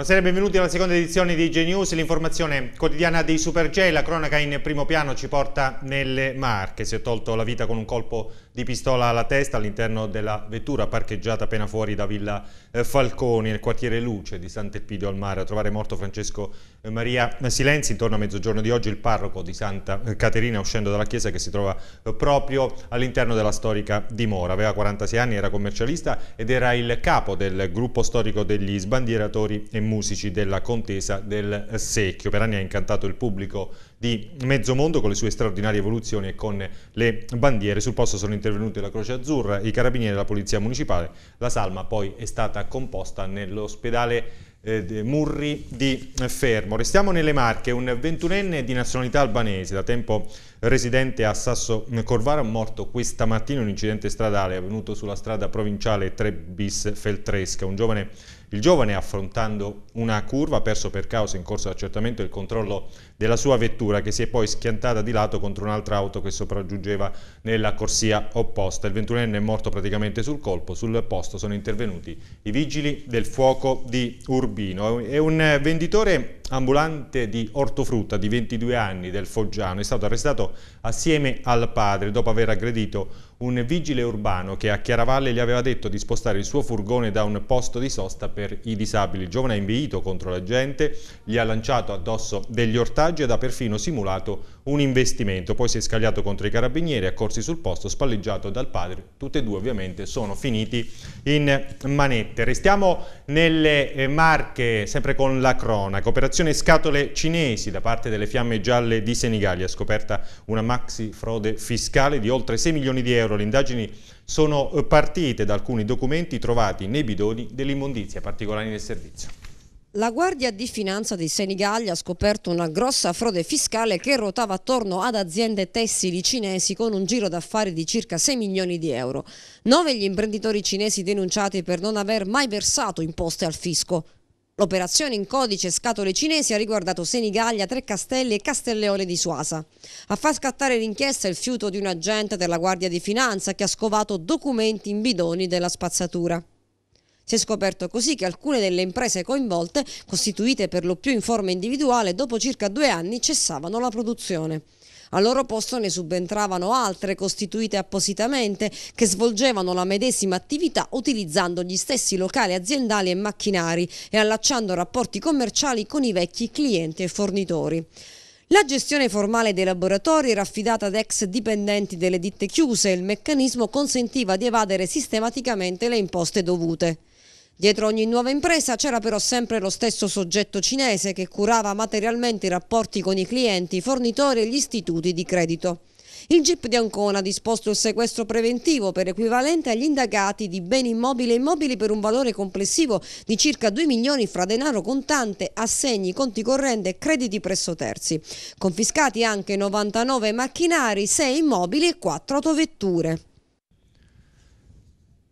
Buonasera e benvenuti alla seconda edizione di G-News, l'informazione quotidiana dei Super G, la cronaca in primo piano ci porta nelle Marche, si è tolto la vita con un colpo di pistola alla testa all'interno della vettura parcheggiata appena fuori da Villa eh, Falconi nel quartiere Luce di Sant'Elpidio al Mare. A trovare morto Francesco eh, Maria eh, Silenzi intorno a mezzogiorno di oggi il parroco di Santa Caterina uscendo dalla chiesa che si trova proprio all'interno della storica dimora. Aveva 46 anni, era commercialista ed era il capo del gruppo storico degli sbandieratori e musici della contesa del Secchio. Per anni ha incantato il pubblico di mezzo mondo con le sue straordinarie evoluzioni e con le bandiere. Sul posto sono intervenuti la Croce Azzurra, i carabinieri e la Polizia Municipale. La salma poi è stata composta nell'ospedale eh, Murri di Fermo. Restiamo nelle Marche, un ventunenne di nazionalità albanese, da tempo residente a Sasso Corvara, morto questa mattina in un incidente stradale avvenuto sulla strada provinciale 3 bis Feltresca. Un giovane il giovane, affrontando una curva, ha perso per causa in corso di accertamento il controllo della sua vettura che si è poi schiantata di lato contro un'altra auto che sopraggiungeva nella corsia opposta. Il 21enne è morto praticamente sul colpo. Sul posto sono intervenuti i vigili del fuoco di Urbino. È un venditore ambulante di ortofrutta di 22 anni del Foggiano. È stato arrestato assieme al padre dopo aver aggredito un vigile urbano che a Chiaravalle gli aveva detto di spostare il suo furgone da un posto di sosta per i disabili. Il giovane ha inveito contro la gente, gli ha lanciato addosso degli ortaggi ed ha perfino simulato un investimento. Poi si è scagliato contro i carabinieri, accorsi sul posto, spalleggiato dal padre. Tutti e due ovviamente sono finiti in manette. Restiamo nelle eh, marche, sempre con la cronaca. Operazione scatole cinesi da parte delle fiamme gialle di Senigallia. Scoperta una maxi frode fiscale di oltre 6 milioni di euro euro. Le indagini sono eh, partite da alcuni documenti trovati nei bidoni dell'immondizia, particolari nel servizio. La Guardia di Finanza di Senigallia ha scoperto una grossa frode fiscale che ruotava attorno ad aziende tessili cinesi con un giro d'affari di circa 6 milioni di euro. Nove gli imprenditori cinesi denunciati per non aver mai versato imposte al fisco. L'operazione in codice scatole cinesi ha riguardato Senigallia, Tre Castelli e Castelleone di Suasa. A far scattare l'inchiesta il fiuto di un agente della Guardia di Finanza che ha scovato documenti in bidoni della spazzatura. Si è scoperto così che alcune delle imprese coinvolte, costituite per lo più in forma individuale, dopo circa due anni cessavano la produzione. Al loro posto ne subentravano altre costituite appositamente che svolgevano la medesima attività utilizzando gli stessi locali aziendali e macchinari e allacciando rapporti commerciali con i vecchi clienti e fornitori. La gestione formale dei laboratori era affidata ad ex dipendenti delle ditte chiuse e il meccanismo consentiva di evadere sistematicamente le imposte dovute. Dietro ogni nuova impresa c'era però sempre lo stesso soggetto cinese che curava materialmente i rapporti con i clienti, i fornitori e gli istituti di credito. Il GIP di Ancona ha disposto il sequestro preventivo per equivalente agli indagati di beni immobili e immobili per un valore complessivo di circa 2 milioni fra denaro contante, assegni, conti corrente e crediti presso terzi. Confiscati anche 99 macchinari, 6 immobili e 4 autovetture.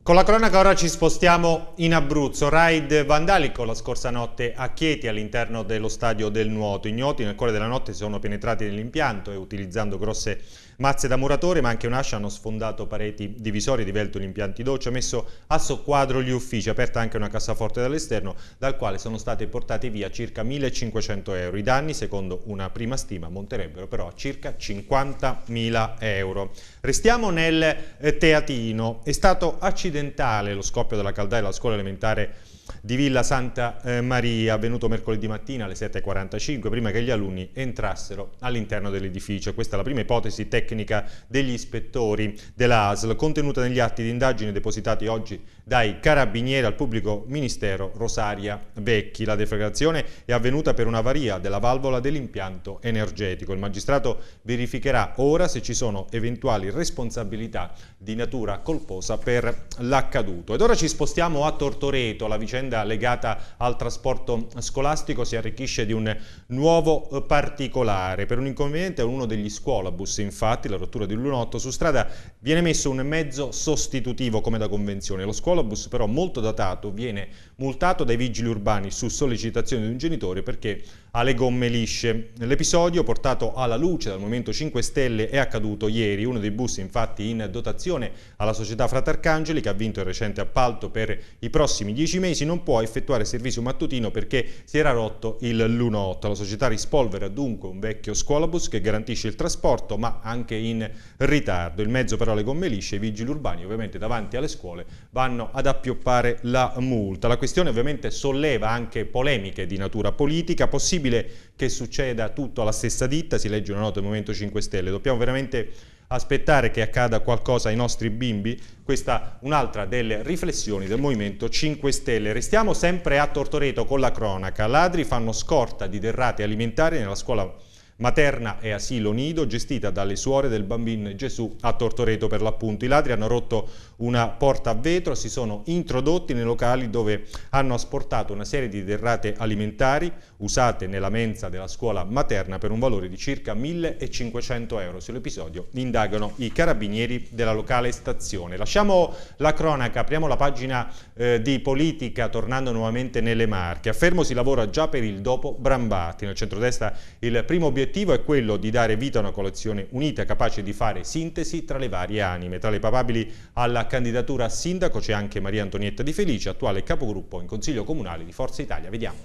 Con la cronaca ora ci spostiamo in Abruzzo, raid vandalico la scorsa notte a Chieti all'interno dello stadio del Nuoto. Ignoti nel cuore della notte sono penetrati nell'impianto e utilizzando grosse Mazze da muratore ma anche un'ascia hanno sfondato pareti divisorie, divelto impianti doccia, messo a soqquadro gli uffici, aperta anche una cassaforte dall'esterno dal quale sono state portate via circa 1500 euro. I danni, secondo una prima stima, monterebbero però a circa 50.000 euro. Restiamo nel eh, teatino. È stato accidentale lo scoppio della caldaia alla scuola elementare di Villa Santa eh, Maria, avvenuto mercoledì mattina alle 7.45, prima che gli alunni entrassero all'interno dell'edificio. Questa è la prima ipotesi tecnica degli ispettori della ASL, contenuta negli atti di indagine depositati oggi dai carabinieri al pubblico ministero Rosaria Vecchi. La deflagrazione è avvenuta per un'avaria della valvola dell'impianto energetico. Il magistrato verificherà ora se ci sono eventuali responsabilità di natura colposa per l'accaduto. Ed ora ci spostiamo a Tortoreto. La vicenda legata al trasporto scolastico si arricchisce di un nuovo particolare. Per un inconveniente a uno degli scuolabus, infatti, la rottura di un lunotto su strada Viene messo un mezzo sostitutivo come da convenzione, lo scuolobus però molto datato viene multato dai vigili urbani su sollecitazione di un genitore perché ha le gomme lisce. L'episodio portato alla luce dal Movimento 5 Stelle è accaduto ieri, uno dei bus infatti in dotazione alla società Fratarcangeli che ha vinto il recente appalto per i prossimi dieci mesi non può effettuare servizio mattutino perché si era rotto il lunotto. La società rispolvera dunque un vecchio scuolabus che garantisce il trasporto ma anche in ritardo. Il mezzo però le gomme lisce, i vigili urbani ovviamente davanti alle scuole vanno ad appioppare la multa. La questione ovviamente solleva anche polemiche di natura politica, possibile che succeda tutto alla stessa ditta, si legge una nota del Movimento 5 Stelle, dobbiamo veramente aspettare che accada qualcosa ai nostri bimbi? Questa un'altra delle riflessioni del Movimento 5 Stelle. Restiamo sempre a Tortoreto con la cronaca. Ladri fanno scorta di derrate alimentari nella scuola materna e asilo nido gestita dalle suore del bambino Gesù a Tortoreto per l'appunto. I ladri hanno rotto una porta a vetro, si sono introdotti nei locali dove hanno asportato una serie di derrate alimentari usate nella mensa della scuola materna per un valore di circa 1500 euro. Sull'episodio indagano i carabinieri della locale stazione. Lasciamo la cronaca, apriamo la pagina eh, di politica tornando nuovamente nelle Marche. A Fermo si lavora già per il dopo Brambati. Nel centrodestra il primo obiettivo L'obiettivo è quello di dare vita a una coalizione unita capace di fare sintesi tra le varie anime. Tra le papabili alla candidatura a sindaco c'è anche Maria Antonietta Di Felice, attuale capogruppo in Consiglio Comunale di Forza Italia. Vediamo.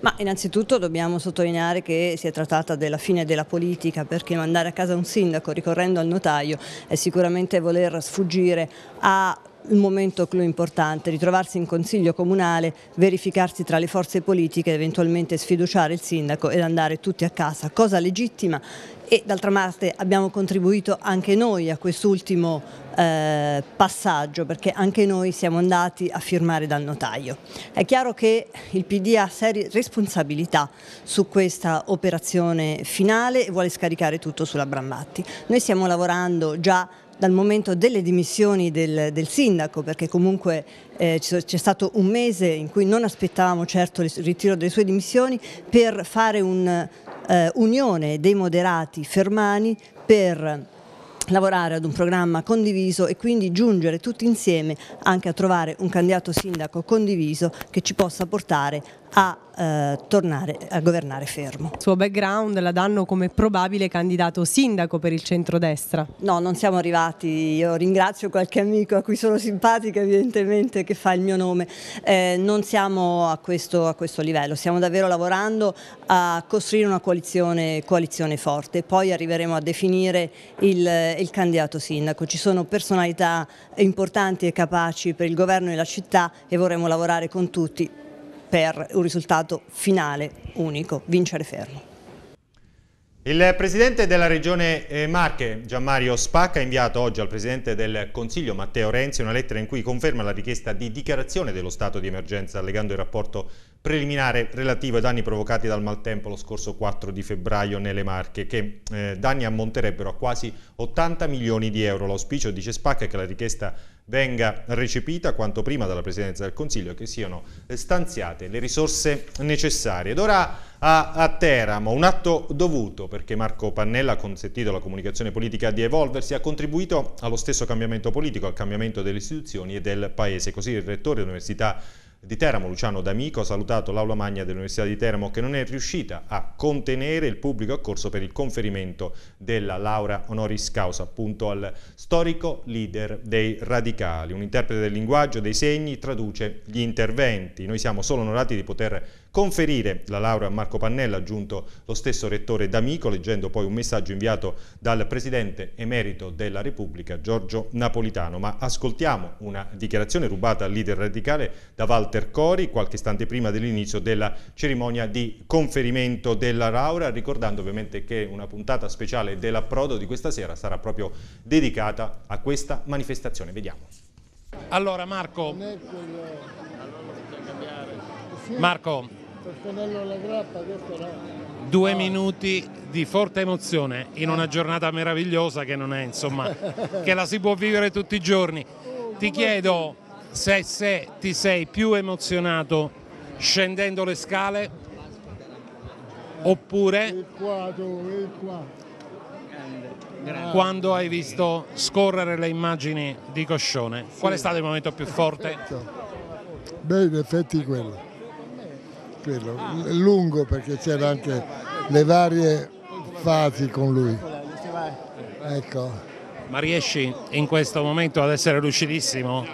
Ma innanzitutto dobbiamo sottolineare che si è trattata della fine della politica perché mandare a casa un sindaco ricorrendo al notaio è sicuramente voler sfuggire a un momento clou importante, ritrovarsi in consiglio comunale, verificarsi tra le forze politiche, eventualmente sfiduciare il sindaco ed andare tutti a casa, cosa legittima e d'altra parte abbiamo contribuito anche noi a quest'ultimo eh, passaggio perché anche noi siamo andati a firmare dal notaio. È chiaro che il PD ha serie responsabilità su questa operazione finale e vuole scaricare tutto sulla Brambatti. Noi stiamo lavorando già dal momento delle dimissioni del, del sindaco, perché comunque eh, c'è stato un mese in cui non aspettavamo certo il ritiro delle sue dimissioni per fare un'unione eh, dei moderati fermani per lavorare ad un programma condiviso e quindi giungere tutti insieme anche a trovare un candidato sindaco condiviso che ci possa portare a eh, tornare a governare fermo. Il suo background la danno come probabile candidato sindaco per il centrodestra? No, non siamo arrivati, io ringrazio qualche amico a cui sono simpatica evidentemente che fa il mio nome, eh, non siamo a questo, a questo, livello, stiamo davvero lavorando a costruire una coalizione, coalizione forte, poi arriveremo a definire il il candidato sindaco. Ci sono personalità importanti e capaci per il governo e la città e vorremmo lavorare con tutti per un risultato finale unico, vincere fermo. Il presidente della regione eh, Marche, Gianmario Spacca, ha inviato oggi al presidente del Consiglio, Matteo Renzi, una lettera in cui conferma la richiesta di dichiarazione dello stato di emergenza, allegando il rapporto preliminare relativo ai danni provocati dal maltempo lo scorso 4 di febbraio nelle Marche, che eh, danni ammonterebbero a quasi 80 milioni di euro. L'auspicio, dice Spacca, è che la richiesta venga recepita quanto prima dalla Presidenza del Consiglio e che siano stanziate le risorse necessarie. Ed ora a, a Teramo, un atto dovuto perché Marco Pannella ha consentito alla comunicazione politica di evolversi, ha contribuito allo stesso cambiamento politico, al cambiamento delle istituzioni e del Paese. Così il Rettore dell'Università di Teramo, Luciano D'Amico, ha salutato l'aula magna dell'Università di Teramo che non è riuscita a contenere il pubblico accorso per il conferimento della laurea honoris causa appunto al storico leader dei radicali, un interprete del linguaggio, dei segni, traduce gli interventi. Noi siamo solo onorati di poter conferire la laurea a Marco Pannella, aggiunto lo stesso rettore D'Amico, leggendo poi un messaggio inviato dal Presidente emerito della Repubblica, Giorgio Napolitano. Ma ascoltiamo una dichiarazione rubata al leader radicale da Walter Cori qualche istante prima dell'inizio della cerimonia di conferimento della laurea, ricordando ovviamente che una puntata speciale dell'approdo di questa sera sarà proprio dedicata a questa manifestazione. Vediamo. Allora Marco, Marco Due minuti di forte emozione in una giornata meravigliosa che non è insomma, che la si può vivere tutti i giorni. Oh, ti chiedo se, se ti sei più emozionato scendendo le scale oppure quando hai visto scorrere le immagini di Coscione. Qual è stato il momento più forte? Beh, in effetti quello capello, è lungo perché c'era anche le varie fasi con lui. Ecco. Ma riesci in questo momento ad essere lucidissimo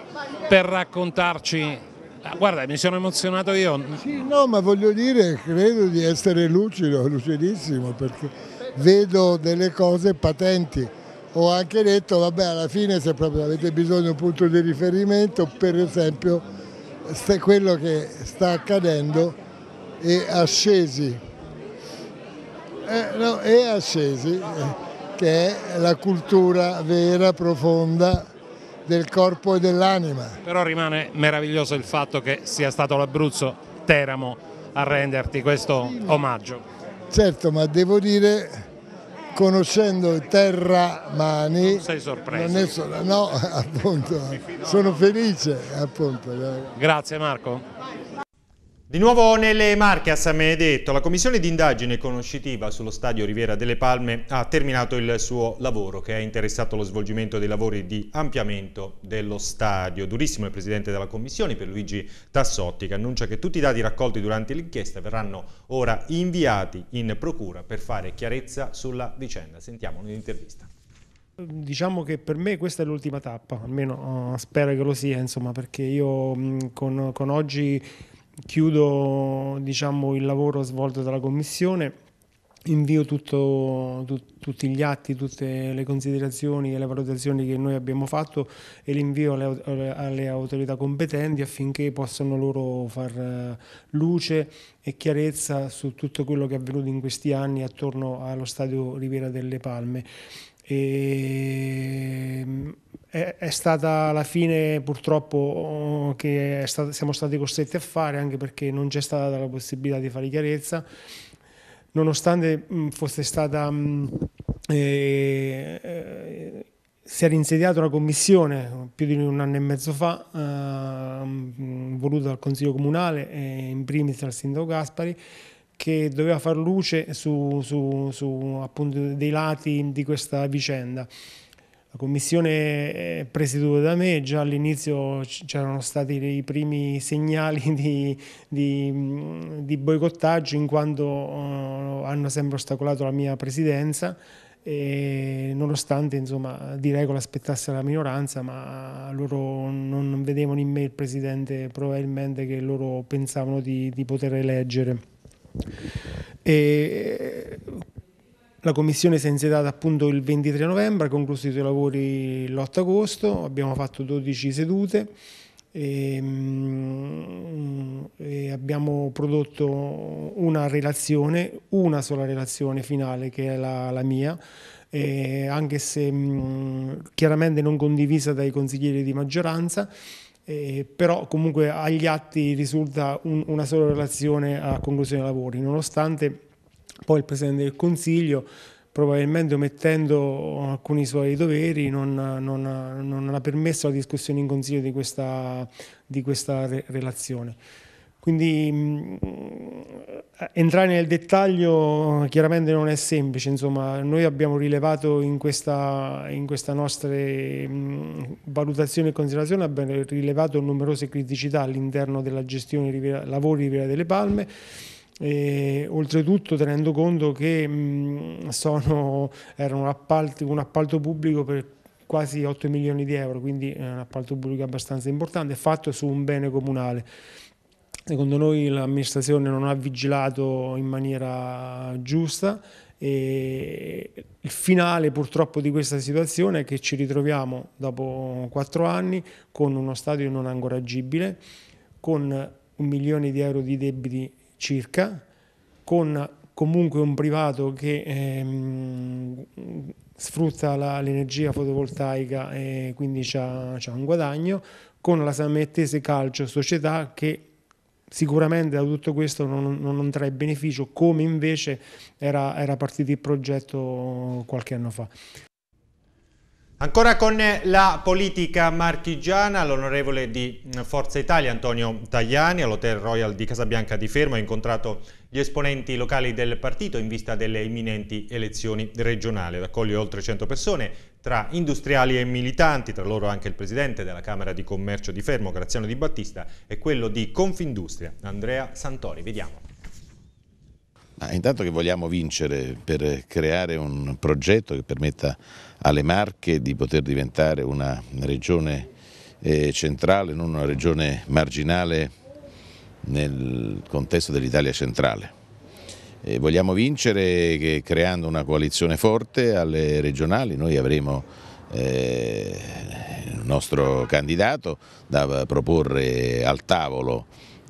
per raccontarci ah, Guarda, mi sono emozionato io. Sì, no, ma voglio dire, credo di essere lucido, lucidissimo, perché vedo delle cose patenti. Ho anche detto, vabbè, alla fine se proprio avete bisogno di un punto di riferimento, per esempio, quello che sta accadendo e ascesi, eh, no, e ascesi eh, che è la cultura vera, profonda del corpo e dell'anima. Però rimane meraviglioso il fatto che sia stato l'Abruzzo Teramo a renderti questo omaggio. Certo, ma devo dire conoscendo Terra Mani. Non sei sorpreso. So, no, appunto, sono felice. Appunto. Eh. Grazie Marco. Di nuovo nelle Marche a San Benedetto, la commissione d'indagine conoscitiva sullo stadio Riviera delle Palme ha terminato il suo lavoro che ha interessato lo svolgimento dei lavori di ampliamento dello stadio. Durissimo il presidente della commissione per Luigi Tassotti che annuncia che tutti i dati raccolti durante l'inchiesta verranno ora inviati in procura per fare chiarezza sulla vicenda. Sentiamo un'intervista. Diciamo che per me questa è l'ultima tappa, almeno uh, spero che lo sia, insomma, perché io mh, con, con oggi chiudo diciamo, il lavoro svolto dalla Commissione, invio tutto, tu, tutti gli atti, tutte le considerazioni e le valutazioni che noi abbiamo fatto e li invio alle, alle autorità competenti affinché possano loro far eh, luce e chiarezza su tutto quello che è avvenuto in questi anni attorno allo stadio Riviera delle Palme. E ehm, è, stata la fine purtroppo eh, che stata, siamo stati costretti a fare anche perché non c'è stata la possibilità di fare chiarezza nonostante mm, fosse stata mm, eh, eh, si era insediata una commissione più di un anno e mezzo fa, eh, mm, voluta dal Consiglio Comunale e in primis dal Sindaco Gaspari, che doveva far luce su, su, su dei lati di questa vicenda. La commissione presieduta da me, già all'inizio c'erano stati i primi segnali di, di, di boicottaggio in quanto eh, hanno sempre ostacolato la mia presidenza e nonostante insomma, di regola aspettasse la minoranza, ma loro non vedevano in me il presidente probabilmente che loro pensavano di, di poter eleggere. E la commissione si è insediata appunto il 23 novembre, ha concluso i suoi lavori l'8 agosto, abbiamo fatto 12 sedute e, ehm, e abbiamo prodotto una relazione, una sola relazione finale che è la, la mia, anche se mh, mm, chiaramente non condivisa dai consiglieri di maggioranza, eh, però comunque agli atti risulta un, una sola relazione a conclusione dei lavori, nonostante poi il Presidente del Consiglio probabilmente omettendo alcuni suoi doveri, non, non, non, ha permesso la discussione in Consiglio di questa, di questa re relazione. Quindi mm, entrare nel dettaglio chiaramente non è semplice, insomma noi abbiamo rilevato in questa, in questa nostra mm, valutazione e considerazione, abbiamo rilevato numerose criticità all'interno della gestione Riviera, lavori Riviera delle Palme, e, oltretutto tenendo conto che mh, mm, sono, era un appalto, un appalto, pubblico per quasi 8 milioni di euro, quindi è un appalto pubblico abbastanza importante, fatto su un bene comunale. Secondo noi l'amministrazione non ha vigilato in maniera giusta e il finale purtroppo di questa situazione è che ci ritroviamo dopo 4 anni con uno stadio non ancora agibile, con un milione di euro di debiti circa, con comunque un privato che ehm, sfrutta l'energia fotovoltaica e quindi ha un guadagno, con la Sammettese Calcio Società che sicuramente da tutto questo non, non trae beneficio come invece era, era partito il progetto qualche anno fa. Ancora con la politica marchigiana, l'onorevole di Forza Italia Antonio Tagliani all'Hotel Royal di Casabianca di Fermo ha incontrato gli esponenti locali del partito in vista delle imminenti elezioni regionali. Raccoglie oltre 100 persone tra industriali e militanti, tra loro anche il presidente della Camera di Commercio di Fermo, Graziano Di Battista, e quello di Confindustria, Andrea Santori. Vediamo. Ah, intanto che vogliamo vincere per creare un progetto che permetta alle Marche di poter diventare una regione eh, centrale, non una regione marginale nel contesto dell'Italia centrale. E eh, vogliamo vincere creando una coalizione forte alle regionali, noi avremo eh, il nostro candidato da proporre al tavolo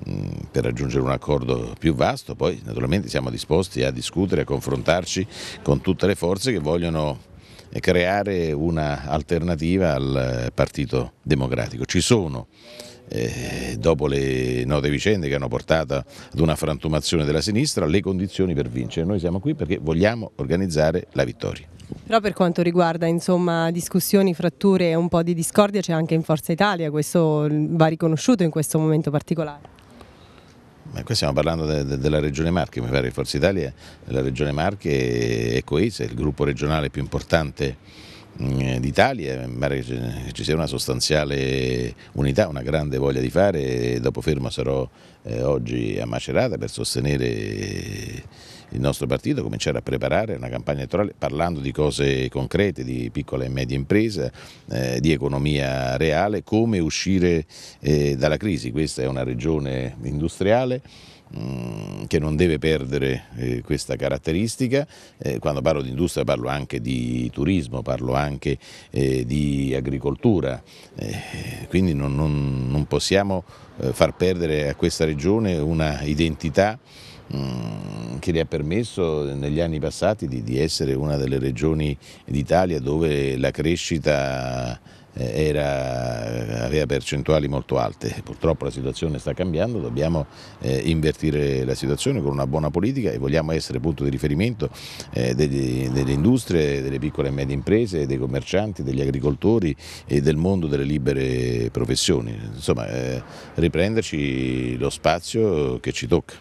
Mm, per raggiungere un accordo più vasto, poi naturalmente siamo disposti a discutere, a confrontarci con tutte le forze che vogliono creare un'alternativa al Partito Democratico. Ci sono, eh, dopo le note vicende che hanno portato ad una frantumazione della sinistra, le condizioni per vincere. Noi siamo qui perché vogliamo organizzare la vittoria. Però per quanto riguarda insomma, discussioni, fratture e un po' di discordia c'è anche in Forza Italia, questo va riconosciuto in questo momento particolare. Ma qui stiamo parlando de, de, della Regione Marche, mi pare che Forza Italia, la Regione Marche è coesa, è il gruppo regionale più importante eh, d'Italia, eh, pare che ci sia una sostanziale unità, una grande voglia di fare, dopo fermo sarò eh, oggi a Macerata per sostenere il nostro partito, cominciare a preparare una campagna elettorale parlando di cose concrete, di piccola e media impresa, di economia reale, come uscire dalla crisi, questa è una regione industriale Mm, che non deve perdere eh, questa caratteristica. Eh, quando parlo di industria parlo anche di turismo, parlo anche eh, di agricoltura, eh, quindi non, non, non possiamo eh, far perdere a questa regione una identità mm, che le ha permesso negli anni passati di, di essere una delle regioni d'Italia dove la crescita eh, era, aveva percentuali molto alte. Purtroppo la situazione sta cambiando, dobbiamo eh, invertire la situazione con una buona politica e vogliamo essere punto di riferimento eh, degli, delle industrie, delle piccole e medie imprese, dei commercianti, degli agricoltori e del mondo delle libere professioni. Insomma, eh, riprenderci lo spazio che ci tocca.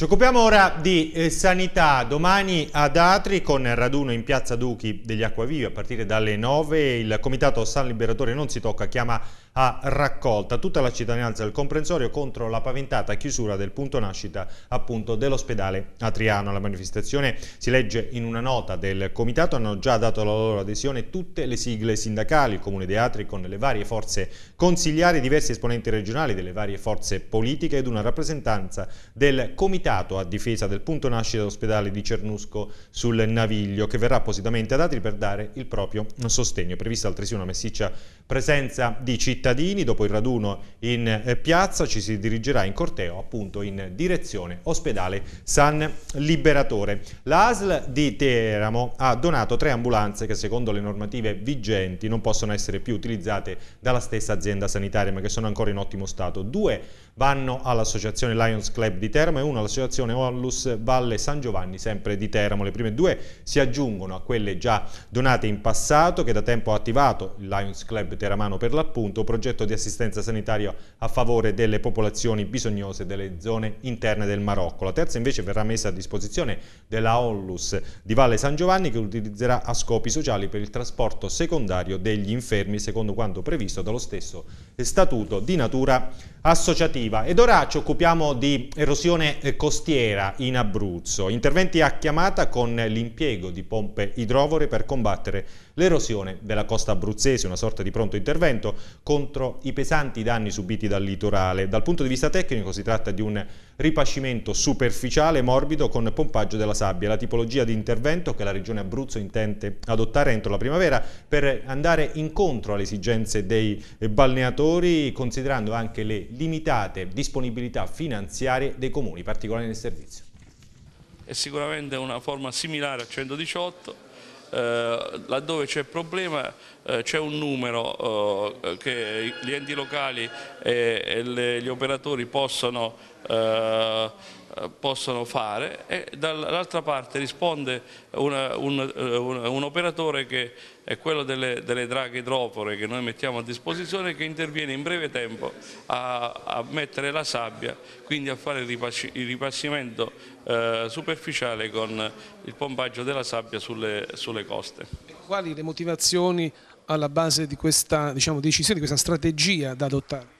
Ci occupiamo ora di eh, sanità, domani ad Atri con il raduno in piazza Duchi degli Acquavivi a partire dalle 9, il comitato San Liberatore non si tocca, chiama a raccolta tutta la cittadinanza del comprensorio contro la paventata chiusura del punto nascita appunto dell'ospedale Atriano. La manifestazione si legge in una nota del comitato, hanno già dato la loro adesione tutte le sigle sindacali, il comune di Atri con le varie forze consigliari, diversi esponenti regionali delle varie forze politiche ed una rappresentanza del comitato a difesa del punto nascita dell'ospedale di Cernusco sul Naviglio che verrà appositamente ad Atri per dare il proprio sostegno. È prevista altresì una messiccia presenza di cittadini cittadini, dopo il raduno in eh, piazza ci si dirigerà in corteo appunto in direzione ospedale San Liberatore. L'ASL di Teramo ha donato tre ambulanze che secondo le normative vigenti non possono essere più utilizzate dalla stessa azienda sanitaria ma che sono ancora in ottimo stato. Due vanno all'associazione Lions Club di Teramo e uno all'associazione Onlus Valle San Giovanni, sempre di Teramo. Le prime due si aggiungono a quelle già donate in passato che da tempo ha attivato il Lions Club Teramano per l'appunto, progetto di assistenza sanitaria a favore delle popolazioni bisognose delle zone interne del Marocco. La terza invece verrà messa a disposizione della Onlus di Valle San Giovanni che utilizzerà a scopi sociali per il trasporto secondario degli infermi secondo quanto previsto dallo stesso statuto di natura associativa. Ed ora ci occupiamo di erosione eh, costiera in Abruzzo, interventi a chiamata con l'impiego di pompe idrovore per combattere L'erosione della costa abruzzese, una sorta di pronto intervento contro i pesanti danni subiti dal litorale. Dal punto di vista tecnico si tratta di un ripascimento superficiale, morbido, con pompaggio della sabbia, la tipologia di intervento che la regione Abruzzo intende adottare entro la primavera per andare incontro alle esigenze dei balneatori, considerando anche le limitate disponibilità finanziarie dei comuni, particolari nel servizio. È sicuramente una forma similare al 118, eh, laddove c'è problema eh, c'è un numero eh, che gli enti locali e, gli operatori possono eh, possono fare e dall'altra parte risponde una, un, eh, un, un, operatore che è quello delle, delle draghe idropore che noi mettiamo a disposizione che interviene in breve tempo a, a mettere la sabbia, quindi a fare il, ripasci, il ripassimento eh, superficiale con il pompaggio della sabbia sulle, sulle coste. Quali le motivazioni alla base di questa diciamo, decisione, di questa strategia da adottare?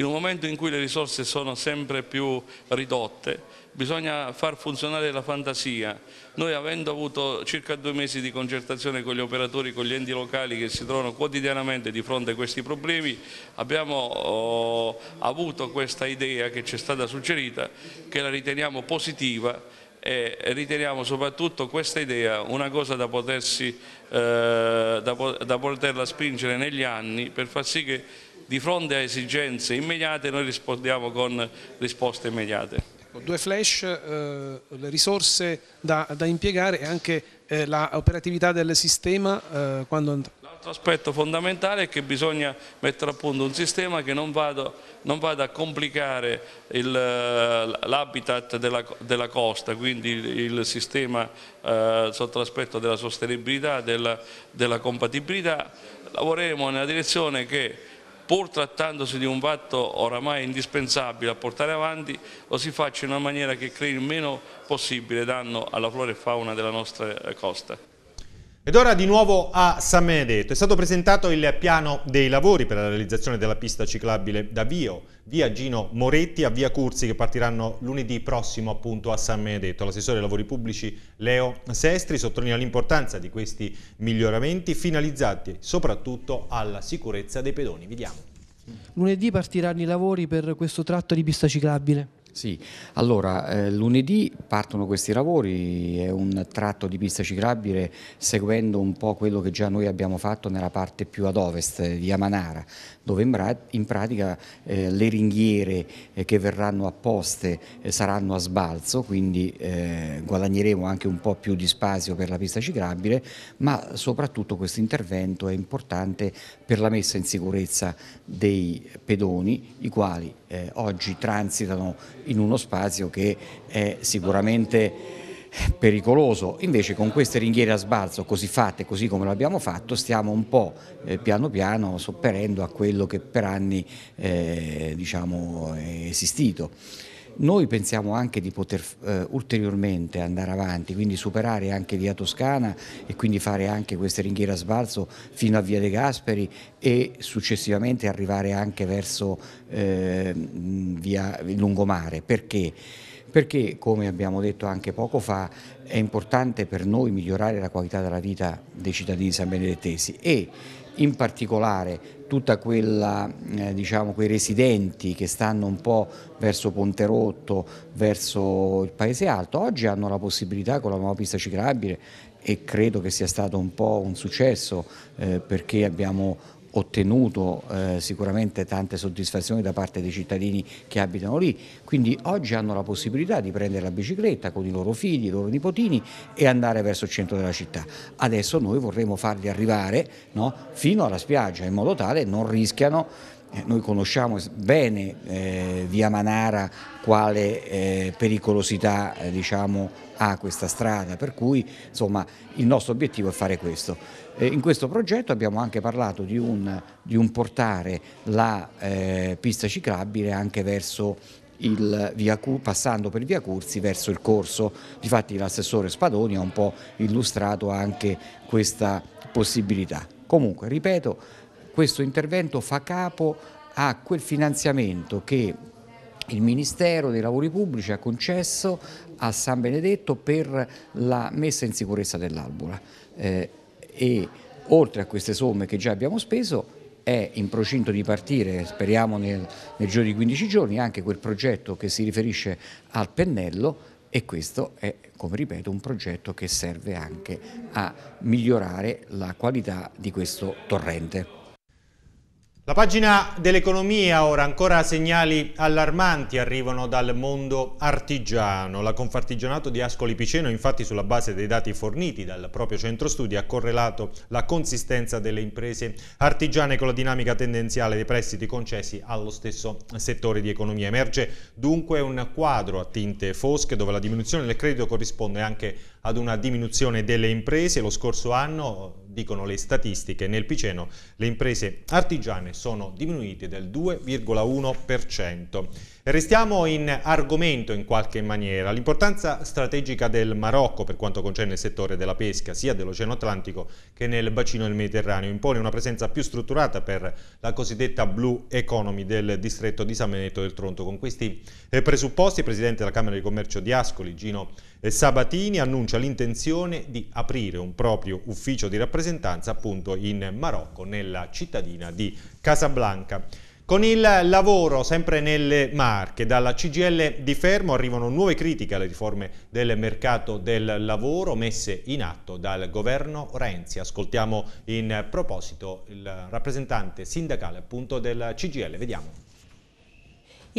In un momento in cui le risorse sono sempre più ridotte, bisogna far funzionare la fantasia. Noi avendo avuto circa due mesi di concertazione con gli operatori, con gli enti locali che si trovano quotidianamente di fronte a questi problemi, abbiamo oh, avuto questa idea che ci è stata suggerita, che la riteniamo positiva e riteniamo soprattutto questa idea una cosa da, potersi, eh, da, da poterla spingere negli anni per far sì che di fronte a esigenze immediate noi rispondiamo con risposte immediate. Ecco, due flash, eh, le risorse da, da impiegare e anche eh, l'operatività del sistema eh, quando... L'altro aspetto fondamentale è che bisogna mettere a punto un sistema che non, vado, non vada a complicare l'habitat della, della, costa, quindi il, il sistema eh, sotto l'aspetto della sostenibilità, della, della compatibilità, lavoreremo nella direzione che pur trattandosi di un fatto oramai indispensabile a portare avanti, lo si faccia in una maniera che crei il meno possibile danno alla flora e fauna della nostra eh, costa. Ed ora di nuovo a San Benedetto. È stato presentato il piano dei lavori per la realizzazione della pista ciclabile da Vio, via Gino Moretti a via Cursi che partiranno lunedì prossimo appunto a San Benedetto. L'assessore dei lavori pubblici Leo Sestri sottolinea l'importanza di questi miglioramenti finalizzati soprattutto alla sicurezza dei pedoni. Vediamo. Lunedì partiranno i lavori per questo tratto di pista ciclabile. Sì, allora eh, lunedì partono questi lavori, è un tratto di pista ciclabile seguendo un po' quello che già noi abbiamo fatto nella parte più ad ovest, eh, via Manara, dove in, in pratica eh, le ringhiere eh, che verranno apposte eh, saranno a sbalzo, quindi eh, guadagneremo anche un po' più di spazio per la pista ciclabile, ma soprattutto questo intervento è importante per la messa in sicurezza dei pedoni, i quali eh, oggi transitano in uno spazio che è sicuramente pericoloso. Invece con queste ringhiere a sbalzo così fatte, così come l'abbiamo fatto, stiamo un po' eh, piano piano sopperendo a quello che per anni eh, diciamo, è esistito. Noi pensiamo anche di poter eh, ulteriormente andare avanti, quindi superare anche via Toscana e quindi fare anche queste ringhiere a sbalzo fino a via De Gasperi e successivamente arrivare anche verso eh, via Lungomare. Perché? perché come abbiamo detto anche poco fa è importante per noi migliorare la qualità della vita dei cittadini sanbenedettesi e in particolare tutti eh, diciamo, quei residenti che stanno un po' verso Ponterotto, verso il Paese Alto, oggi hanno la possibilità con la nuova pista ciclabile e credo che sia stato un po' un successo eh, perché abbiamo ottenuto eh, sicuramente tante soddisfazioni da parte dei cittadini che abitano lì, quindi oggi hanno la possibilità di prendere la bicicletta con i loro figli, i loro nipotini e andare verso il centro della città. Adesso noi vorremmo farli arrivare no, fino alla spiaggia in modo tale non rischiano eh, noi conosciamo bene eh, via Manara quale eh, pericolosità eh, diciamo, ha questa strada, per cui insomma, il nostro obiettivo è fare questo. Eh, in questo progetto abbiamo anche parlato di un, di un portare la eh, pista ciclabile anche verso Via, passando per via Cursi verso il corso. Difatti l'assessore Spadoni ha un po' illustrato anche questa possibilità. Comunque, ripeto, questo intervento fa capo a quel finanziamento che il Ministero dei Lavori Pubblici ha concesso a San Benedetto per la messa in sicurezza dell'Albula eh, e oltre a queste somme che già abbiamo speso è in procinto di partire, speriamo nel, nel giro di 15 giorni, anche quel progetto che si riferisce al pennello e questo è, come ripeto, un progetto che serve anche a migliorare la qualità di questo torrente. La pagina dell'economia ora, ancora segnali allarmanti arrivano dal mondo artigiano. La Confartigianato di Ascoli Piceno infatti sulla base dei dati forniti dal proprio centro studi ha correlato la consistenza delle imprese artigiane con la dinamica tendenziale dei prestiti concessi allo stesso settore di economia. Emerge dunque un quadro a tinte fosche dove la diminuzione del credito corrisponde anche ad una diminuzione delle imprese. Lo scorso anno, dicono le statistiche, nel Piceno le imprese artigiane sono diminuite del 2,1%. Restiamo in argomento in qualche maniera. L'importanza strategica del Marocco per quanto concerne il settore della pesca, sia dell'Oceano Atlantico che nel bacino del Mediterraneo, impone una presenza più strutturata per la cosiddetta blue economy del distretto di San Benedetto del Tronto. Con questi eh, presupposti, il Presidente della Camera di Commercio di Ascoli, Gino eh, Sabatini, annuncia l'intenzione di aprire un proprio ufficio di rappresentanza appunto in Marocco, nella cittadina di Casablanca. Con il lavoro sempre nelle marche, dalla CGL di Fermo arrivano nuove critiche alle riforme del mercato del lavoro messe in atto dal governo Renzi. Ascoltiamo in proposito il rappresentante sindacale appunto del CGL, vediamo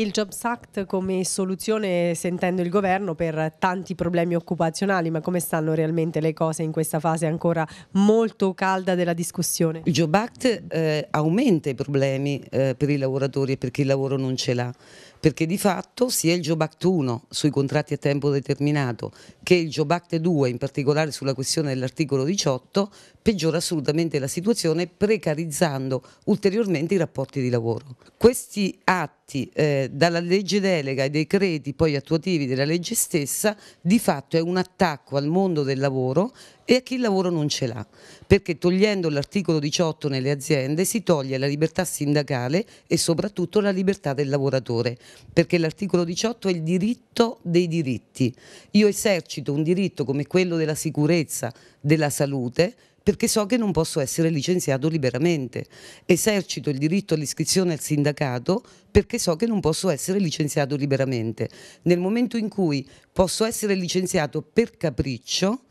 il Jobs Act come soluzione sentendo il governo per tanti problemi occupazionali, ma come stanno realmente le cose in questa fase ancora molto calda della discussione? Il Jobs Act eh, aumenta i problemi eh, per i lavoratori e per chi il lavoro non ce l'ha perché di fatto sia il Job 1 sui contratti a tempo determinato che il Job 2 in particolare sulla questione dell'articolo 18 peggiora assolutamente la situazione precarizzando ulteriormente i rapporti di lavoro. Questi atti eh, dalla legge delega ai decreti poi attuativi della legge stessa di fatto è un attacco al mondo del lavoro e a chi il lavoro non ce l'ha, perché togliendo l'articolo 18 nelle aziende si toglie la libertà sindacale e soprattutto la libertà del lavoratore, perché l'articolo 18 è il diritto dei diritti. Io esercito un diritto come quello della sicurezza, della salute, perché so che non posso essere licenziato liberamente. Esercito il diritto all'iscrizione al sindacato perché so che non posso essere licenziato liberamente. Nel momento in cui posso essere licenziato per capriccio,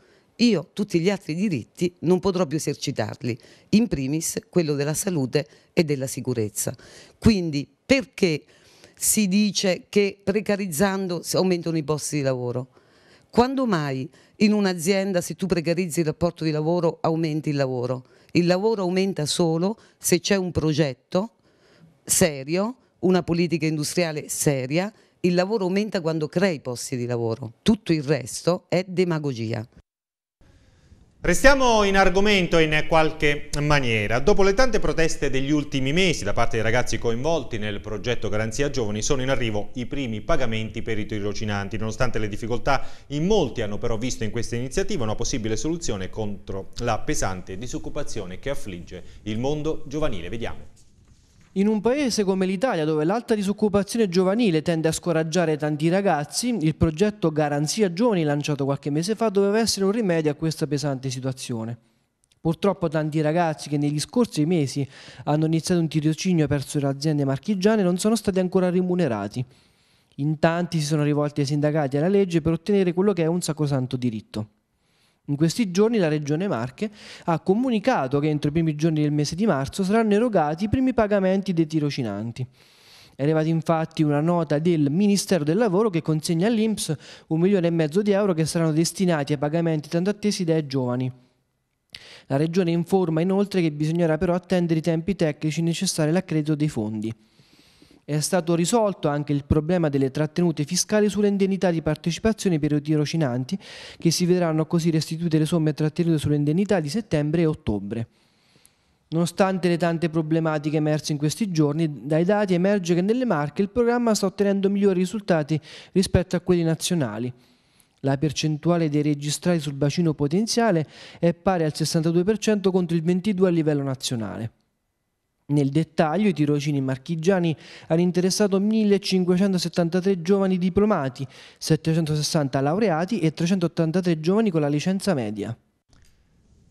io tutti gli altri diritti non potrò più esercitarli, in primis quello della salute e della sicurezza. Quindi perché si dice che precarizzando si aumentano i posti di lavoro? Quando mai in un'azienda se tu precarizzi il rapporto di lavoro aumenti il lavoro? Il lavoro aumenta solo se c'è un progetto serio, una politica industriale seria il lavoro aumenta quando crei posti di lavoro, tutto il resto è demagogia. Restiamo in argomento in qualche maniera. Dopo le tante proteste degli ultimi mesi da parte dei ragazzi coinvolti nel progetto Garanzia Giovani, sono in arrivo i primi pagamenti per i tirocinanti. Nonostante le difficoltà, in molti hanno però visto in questa iniziativa una possibile soluzione contro la pesante disoccupazione che affligge il mondo giovanile. Vediamo. In un paese come l'Italia, dove l'alta disoccupazione giovanile tende a scoraggiare tanti ragazzi, il progetto Garanzia Giovani lanciato qualche mese fa doveva essere un rimedio a questa pesante situazione. Purtroppo tanti ragazzi che negli scorsi mesi hanno iniziato un tirocinio presso le aziende marchigiane non sono stati ancora rimunerati. In tanti si sono rivolti ai sindacati e alla legge per ottenere quello che è un sacrosanto diritto. In questi giorni la Regione Marche ha comunicato che entro i primi giorni del mese di marzo saranno erogati i primi pagamenti dei tirocinanti. È arrivata infatti una nota del Ministero del Lavoro che consegna all'Inps un milione e mezzo di euro che saranno destinati ai pagamenti tanto attesi dai giovani. La Regione informa inoltre che bisognerà però attendere i tempi tecnici necessari all'accredito dei fondi. È stato risolto anche il problema delle trattenute fiscali sulle indennità di partecipazione per i tirocinanti, che si vedranno così restituite le somme trattenute sulle indennità di settembre e ottobre. Nonostante le tante problematiche emerse in questi giorni, dai dati emerge che nelle Marche il programma sta ottenendo migliori risultati rispetto a quelli nazionali. La percentuale dei registrati sul bacino potenziale è pari al 62% contro il 22% a livello nazionale. Nel dettaglio i tirocini marchigiani hanno interessato 1573 giovani diplomati, 760 laureati e 383 giovani con la licenza media.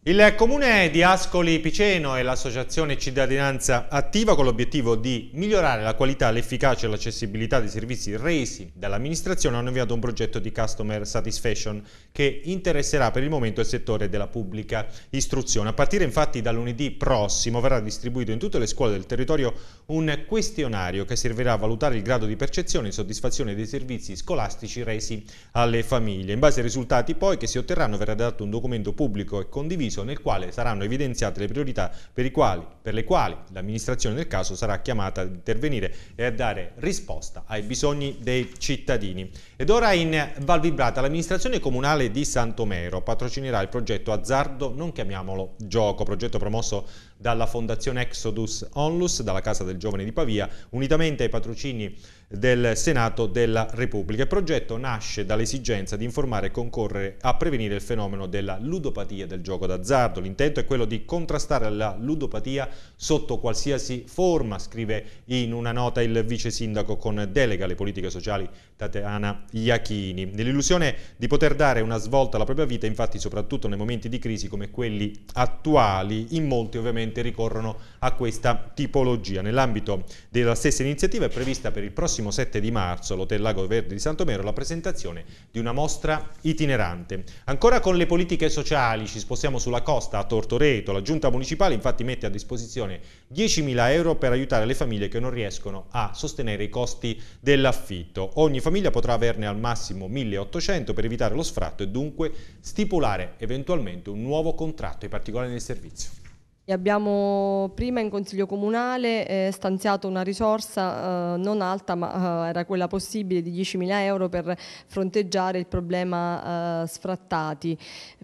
Il comune di Ascoli Piceno e l'associazione Cittadinanza Attiva con l'obiettivo di migliorare la qualità, l'efficacia e l'accessibilità dei servizi resi dall'amministrazione hanno avviato un progetto di customer satisfaction che interesserà per il momento il settore della pubblica istruzione. A partire infatti da lunedì prossimo verrà distribuito in tutte le scuole del territorio un questionario che servirà a valutare il grado di percezione e soddisfazione dei servizi scolastici resi alle famiglie. In base ai risultati poi che si otterranno verrà dato un documento pubblico e condiviso nel quale saranno evidenziate le priorità per, quali, per le quali l'amministrazione del caso sarà chiamata ad intervenire e a dare risposta ai bisogni dei cittadini. Ed ora in Val Valvibrata l'amministrazione comunale Comunale di Santomero patrocinerà il progetto Azzardo, non chiamiamolo gioco, progetto promosso dalla Fondazione Exodus Onlus, dalla Casa del Giovane di Pavia, unitamente ai patrocini del Senato della Repubblica. Il progetto nasce dall'esigenza di informare e concorrere a prevenire il fenomeno della ludopatia del gioco d'azzardo. L'intento è quello di contrastare la ludopatia sotto qualsiasi forma, scrive in una nota il vice sindaco con delega alle politiche sociali Tatiana Iachini. Nell'illusione di poter dare una svolta alla propria vita, infatti soprattutto nei momenti di crisi come quelli attuali, in molti ovviamente frequente ricorrono a questa tipologia. Nell'ambito della stessa iniziativa è prevista per il prossimo 7 di marzo all'Hotel Lago Verde di Santomero la presentazione di una mostra itinerante. Ancora con le politiche sociali ci spostiamo sulla costa a Tortoreto. La giunta municipale infatti mette a disposizione 10.000 euro per aiutare le famiglie che non riescono a sostenere i costi dell'affitto. Ogni famiglia potrà averne al massimo 1.800 per evitare lo sfratto e dunque stipulare eventualmente un nuovo contratto, in particolare nel servizio e abbiamo prima in Consiglio Comunale eh, stanziato una risorsa eh, non alta ma eh, era quella possibile di 10.000 euro per fronteggiare il problema eh, sfrattati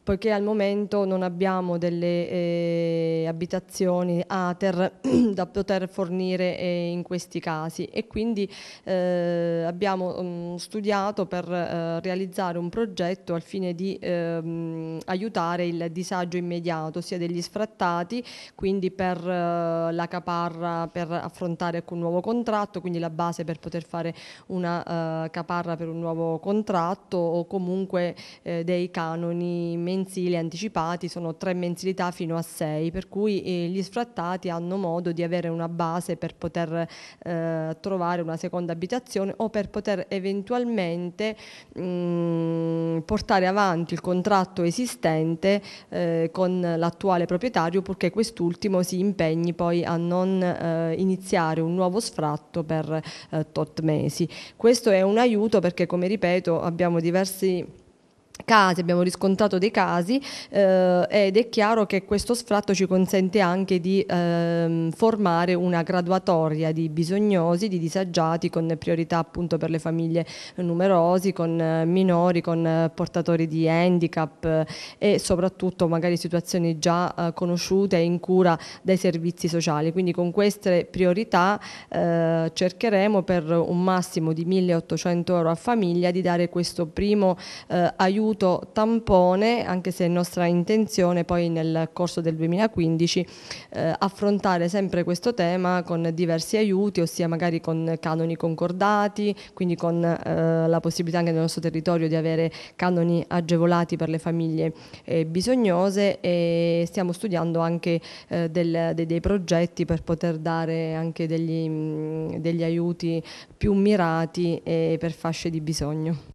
poiché al momento non abbiamo delle eh, abitazioni ATER da poter fornire eh, in questi casi e quindi eh, abbiamo mh, mm, studiato per eh, realizzare un progetto al fine di mh, ehm, aiutare il disagio immediato sia degli sfrattati, quindi per eh, la caparra per affrontare un nuovo contratto, quindi la base per poter fare una eh, caparra per un nuovo contratto o comunque dei canoni mensili mensili anticipati sono tre mensilità fino a sei, per cui eh, gli sfrattati hanno modo di avere una base per poter eh, trovare una seconda abitazione o per poter eventualmente mh, mm, portare avanti il contratto esistente eh, con l'attuale proprietario purché quest'ultimo si impegni poi a non eh, iniziare un nuovo sfratto per eh, tot mesi. Questo è un aiuto perché come ripeto abbiamo diversi casi, abbiamo riscontrato dei casi eh, ed è chiaro che questo sfratto ci consente anche di eh, formare una graduatoria di bisognosi, di disagiati con priorità appunto per le famiglie numerosi, con eh, minori, con eh, portatori di handicap eh, e soprattutto magari situazioni già eh, conosciute e in cura dai servizi sociali. Quindi con queste priorità cercheremo per un massimo di 1800 euro a famiglia di dare questo primo aiuto statuto tampone, anche se è nostra intenzione poi nel corso del 2015 eh, affrontare sempre questo tema con diversi aiuti, ossia magari con canoni concordati, quindi con eh, la possibilità anche nel nostro territorio di avere canoni agevolati per le famiglie eh, bisognose e stiamo studiando anche eh, del, dei, dei, progetti per poter dare anche degli, mm, degli aiuti più mirati e per fasce di bisogno.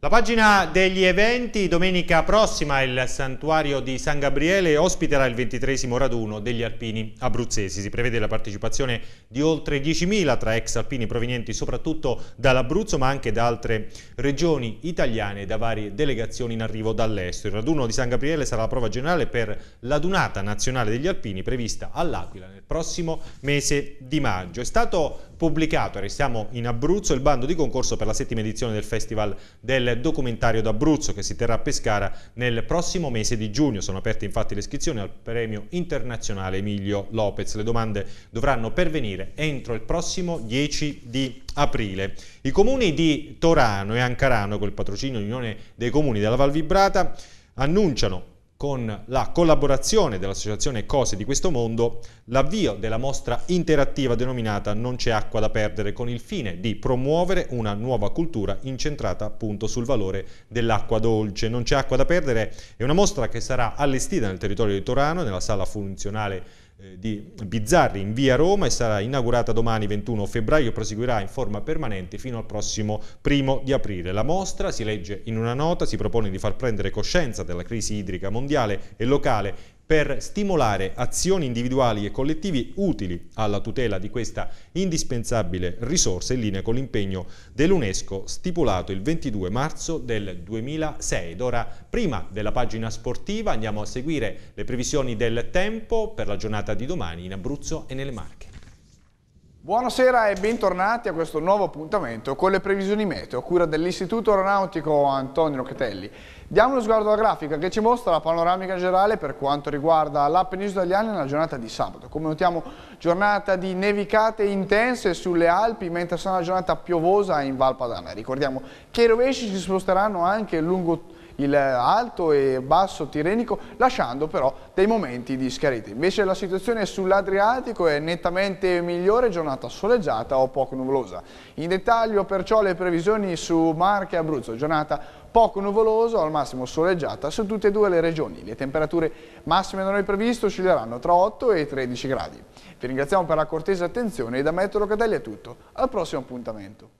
La pagina degli eventi, domenica prossima il santuario di San Gabriele ospiterà il ventitresimo raduno degli alpini abruzzesi. Si prevede la partecipazione di oltre 10.000 tra ex alpini provenienti soprattutto dall'Abruzzo ma anche da altre regioni italiane e da varie delegazioni in arrivo dall'estero. Il raduno di San Gabriele sarà la prova generale per la l'adunata nazionale degli alpini prevista all'Aquila nel prossimo mese di maggio. È stato pubblicato e restiamo in Abruzzo il bando di concorso per la settima edizione del Festival del Documentario d'Abruzzo che si terrà a Pescara nel prossimo mese di giugno. Sono aperte infatti le iscrizioni al premio internazionale Emilio Lopez. Le domande dovranno pervenire entro il prossimo 10 di aprile. I comuni di Torano e Ancarano, col patrocinio Unione dei Comuni della Val Vibrata, annunciano con la collaborazione dell'associazione Cose di questo mondo, l'avvio della mostra interattiva denominata Non c'è acqua da perdere con il fine di promuovere una nuova cultura incentrata appunto sul valore dell'acqua dolce. Non c'è acqua da perdere è una mostra che sarà allestita nel territorio di Torano, nella sala funzionale eh, di Bizzarri in via Roma e sarà inaugurata domani 21 febbraio e proseguirà in forma permanente fino al prossimo primo di aprile. La mostra, si legge in una nota, si propone di far prendere coscienza della crisi idrica mondiale e locale per stimolare azioni individuali e collettivi utili alla tutela di questa indispensabile risorsa in linea con l'impegno dell'UNESCO stipulato il 22 marzo del 2006. Ed ora, prima della pagina sportiva, andiamo a seguire le previsioni del tempo per la giornata di domani in Abruzzo e nelle Marche. Buonasera e bentornati a questo nuovo appuntamento con le previsioni meteo, a cura dell'Istituto Aeronautico Antonio Catelli. Diamo uno sguardo alla grafica che ci mostra la panoramica generale per quanto riguarda la penisola italiana nella giornata di sabato. Come notiamo giornata di nevicate intense sulle Alpi mentre sarà una giornata piovosa in Valpadana. Ricordiamo che i rovesci si sposteranno anche lungo il alto e basso tirrenico, lasciando però dei momenti di schiarite. Invece la situazione sull'Adriatico è nettamente migliore, giornata soleggiata o poco nuvolosa. In dettaglio perciò le previsioni su Marche e Abruzzo, giornata poco nuvolosa o al massimo soleggiata su tutte e due le regioni. Le temperature massime da noi previste oscilleranno tra 8 e 13 gradi. Vi ringraziamo per la cortese attenzione e da Metro Locatelli è tutto. Al prossimo appuntamento.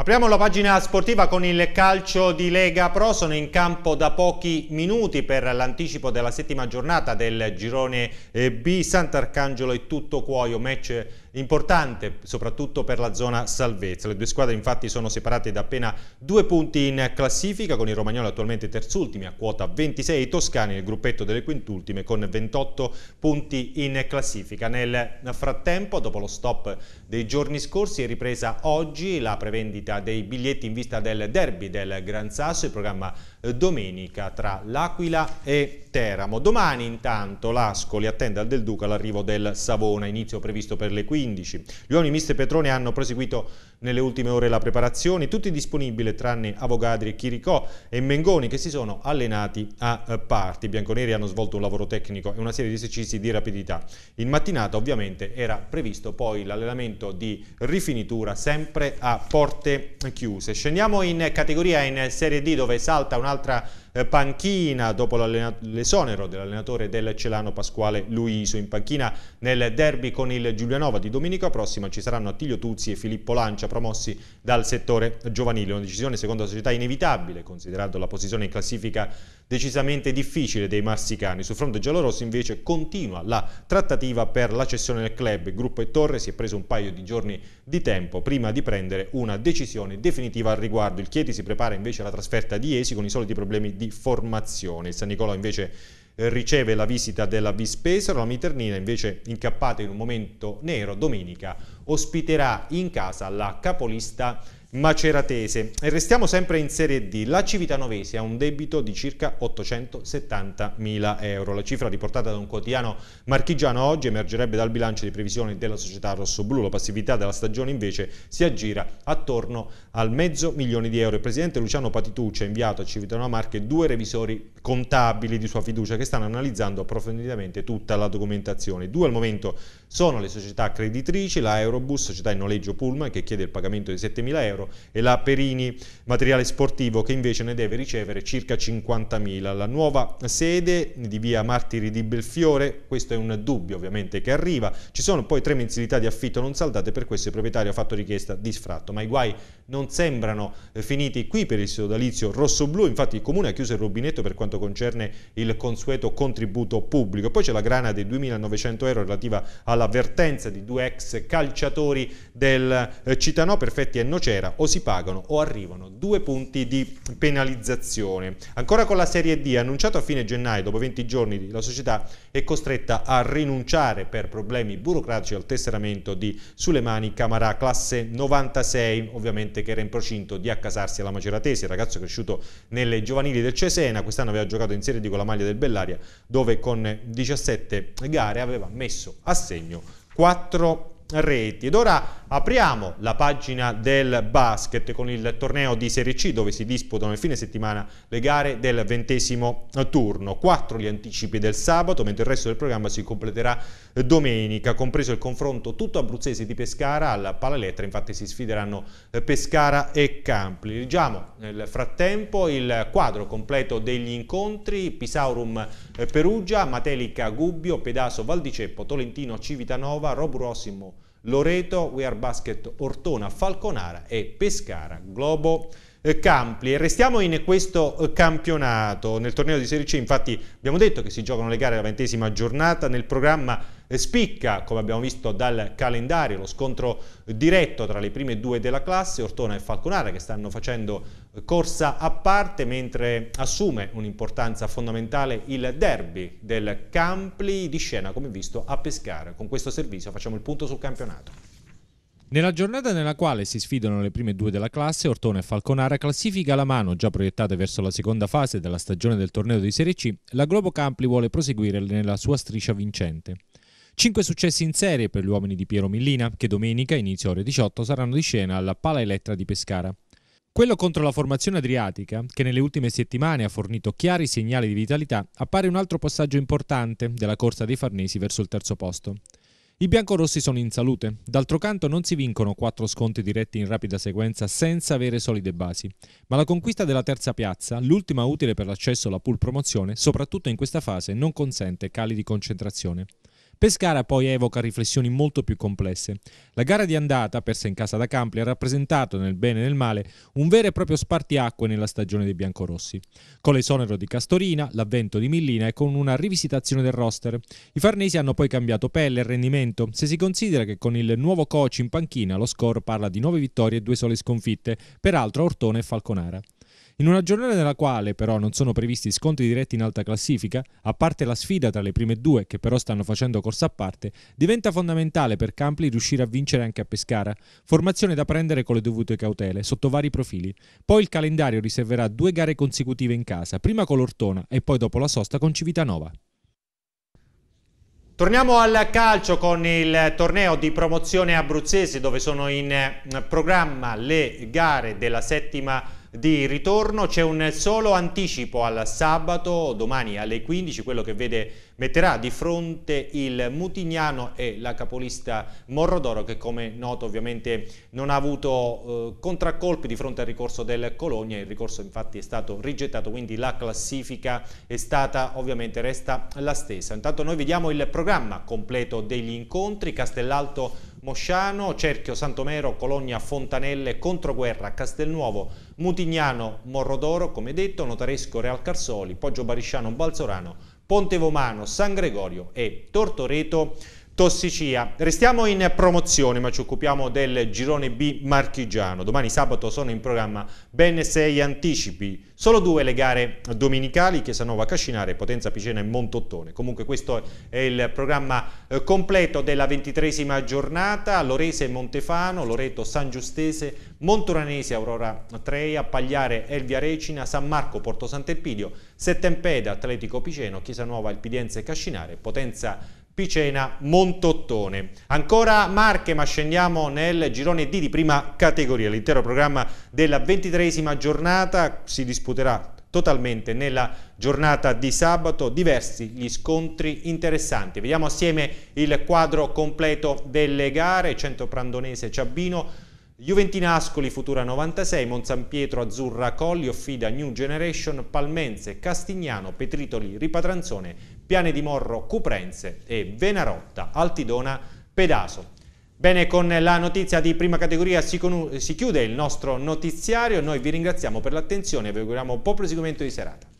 Apriamo la pagina sportiva con il calcio di Lega Pro, sono in campo da pochi minuti per l'anticipo della settima giornata del girone eh, B, Sant'Arcangelo e tutto cuoio, match importante soprattutto per la zona salvezza. Le due squadre infatti sono separate da appena due punti in classifica con il Romagnolo attualmente terzultimi a quota 26 i Toscani nel gruppetto delle quintultime con 28 punti in classifica. Nel frattempo dopo lo stop dei giorni scorsi è ripresa oggi la prevendita dei biglietti in vista del derby del Gran Sasso, il programma eh, domenica tra l'Aquila e Teramo. Domani intanto l'Ascoli attende al Del Duca l'arrivo del Savona, inizio previsto per le 15. Gli uomini mister Petrone hanno proseguito nelle ultime ore la preparazione, tutti disponibili tranne Avogadri, Chiricò e Mengoni che si sono allenati a eh, parti. I bianconeri hanno svolto un lavoro tecnico e una serie di esercizi di rapidità. In mattinata ovviamente era previsto poi l'allenamento di rifinitura sempre a porte chiuse. Scendiamo in categoria in Serie D dove salta un'altra eh, panchina dopo l'esonero dell'allenatore del Celano Pasquale Luiso. In panchina nel derby con il Giulianova di domenica prossima ci saranno Attilio Tuzzi e Filippo Lancia promossi dal settore giovanile. Una decisione secondo la società inevitabile considerando la posizione in classifica decisamente difficile dei marsicani. Sul fronte giallorosso invece continua la trattativa per la cessione del club. Il gruppo e Torre si è preso un paio di giorni di tempo prima di prendere una decisione definitiva al riguardo. Il Chieti si prepara invece alla trasferta di Esi con i soliti problemi di formazione. Il San Nicolò invece riceve la visita della Vispesaro, la Miternina invece incappata in un momento nero domenica ospiterà in casa la capolista Maceratese. E restiamo sempre in Serie D. La Civitanovese ha un debito di circa 870.000 euro. La cifra riportata da un quotidiano marchigiano oggi emergerebbe dal bilancio di previsione della società rossoblù. La passività della stagione invece si aggira attorno al mezzo milione di euro. Il presidente Luciano Patituccio ha inviato a Civitano Marche due revisori contabili di sua fiducia che stanno analizzando approfonditamente tutta la documentazione. Due al momento sono le società creditrici, la Eurobus, società in noleggio Pullman che chiede il pagamento di 7.000 euro e la Perini Materiale Sportivo che invece ne deve ricevere circa 50.000. La nuova sede di via Martiri di Belfiore, questo è un dubbio ovviamente che arriva, ci sono poi tre mensilità di affitto non saldate per questo il proprietario ha fatto richiesta di sfratto, ma i guai non sembrano eh, finiti qui per il sodalizio rosso-blu, infatti il Comune ha chiuso il rubinetto per quanto concerne il consueto contributo pubblico. Poi c'è la grana dei 2.900 euro relativa all'avvertenza di due ex calciatori del eh, Citanò Perfetti e Nocera, o si pagano o arrivano due punti di penalizzazione. Ancora con la Serie D, annunciato a fine gennaio, dopo 20 giorni la società è costretta a rinunciare per problemi burocratici al tesseramento di Sulemani Camarà, classe 96, ovviamente Vicente che era in procinto di accasarsi alla Maceratese, il ragazzo cresciuto nelle giovanili del Cesena, quest'anno aveva giocato in Serie D con la maglia del Bellaria dove con 17 gare aveva messo a segno 4 reti. Ed ora apriamo la pagina del basket con il torneo di Serie C dove si disputano il fine settimana le gare del ventesimo turno. 4 gli anticipi del sabato, mentre il resto del programma si completerà domenica, compreso il confronto tutto abruzzese di Pescara alla Palalettra, infatti si sfideranno eh, Pescara e Campli. Leggiamo nel frattempo il quadro completo degli incontri, Pisaurum eh, Perugia, Matelica Gubbio, Pedaso Valdiceppo, Tolentino Civitanova, Roburossimo Loreto, We Are Basket Ortona, Falconara e Pescara Globo. Eh, Campli. Restiamo in questo campionato. Nel torneo di Serie C infatti abbiamo detto che si giocano le gare alla ventesima giornata. Nel programma Spicca, come abbiamo visto dal calendario, lo scontro diretto tra le prime due della classe, Ortona e Falconara, che stanno facendo corsa a parte, mentre assume un'importanza fondamentale il derby del Campli di scena, come visto, a Pescara. Con questo servizio facciamo il punto sul campionato. Nella giornata nella quale si sfidano le prime due della classe, Ortona e Falconara classifica la mano, già proiettate verso la seconda fase della stagione del torneo di Serie C, la Globo Campli vuole proseguire nella sua striscia vincente. Cinque successi in serie per gli uomini di Piero Millina, che domenica, inizio ore 18, saranno di scena alla Pala Elettra di Pescara. Quello contro la formazione adriatica, che nelle ultime settimane ha fornito chiari segnali di vitalità, appare un altro passaggio importante della corsa dei Farnesi verso il terzo posto. I biancorossi sono in salute, d'altro canto non si vincono quattro sconti diretti in rapida sequenza senza avere solide basi, ma la conquista della terza piazza, l'ultima utile per l'accesso alla pool promozione, soprattutto in questa fase non consente cali di concentrazione. Pescara poi evoca riflessioni molto più complesse. La gara di andata, persa in casa da Campli, ha rappresentato nel bene e nel male un vero e proprio spartiacque nella stagione dei biancorossi. Con l'esonero di Castorina, l'avvento di Millina e con una rivisitazione del roster, i farnesi hanno poi cambiato pelle e rendimento, se si considera che con il nuovo coach in panchina lo score parla di 9 vittorie e 2 sole sconfitte, peraltro Ortone e Falconara. In una giornata nella quale però non sono previsti scontri diretti in alta classifica, a parte la sfida tra le prime due che però stanno facendo corsa a parte, diventa fondamentale per Campli riuscire a vincere anche a Pescara, formazione da prendere con le dovute cautele, sotto vari profili. Poi il calendario riserverà due gare consecutive in casa, prima con l'Ortona e poi dopo la sosta con Civitanova. Torniamo al calcio con il torneo di promozione abruzzese dove sono in programma le gare della settima di ritorno, c'è un solo anticipo al sabato, domani alle 15, quello che vede, metterà di fronte il Mutignano e la capolista Morrodoro che come noto ovviamente non ha avuto eh, contraccolpi di fronte al ricorso del Cologna, il ricorso infatti è stato rigettato, quindi la classifica è stata ovviamente resta la stessa. Intanto noi vediamo il programma completo degli incontri, Castellalto Mosciano, Cerchio Santomero, Cologna Fontanelle, Controguerra, Castelnuovo, Mutignano Morrodoro, come detto, Notaresco Real Carsoli, Poggio Barisciano Balzorano, Ponte Vomano, San Gregorio e Tortoreto Tossicia. Restiamo in promozione ma ci occupiamo del girone B marchigiano. Domani sabato sono in programma ben sei anticipi, solo due le gare domenicali, Chiesanova Cascinare, Potenza Picena e Montottone. Comunque questo è il programma eh, completo della ventitresima giornata, Lorese Montefano, Loreto San Giustese, Monturanese Aurora Treia, Pagliare Elvia Recina, San Marco Porto Sant'Elpidio, Settempeda Atletico Piceno, Chiesanova e Cascinare, Potenza Picena, Montottone. Ancora Marche, ma scendiamo nel girone D di prima categoria. L'intero programma della ventitresima giornata si disputerà totalmente nella giornata di sabato diversi gli scontri interessanti vediamo assieme il quadro completo delle gare Centro Prandonese Ciabbino Juventina Ascoli Futura 96 Monsan Pietro Azzurra Colli Offida New Generation Palmense Castignano Petritoli Ripatranzone Piane di Morro, Cuprense e Venarotta, Altidona, Pedaso. Bene, con la notizia di prima categoria si, si chiude il nostro notiziario, noi vi ringraziamo per l'attenzione e vi auguriamo un buon proseguimento di serata.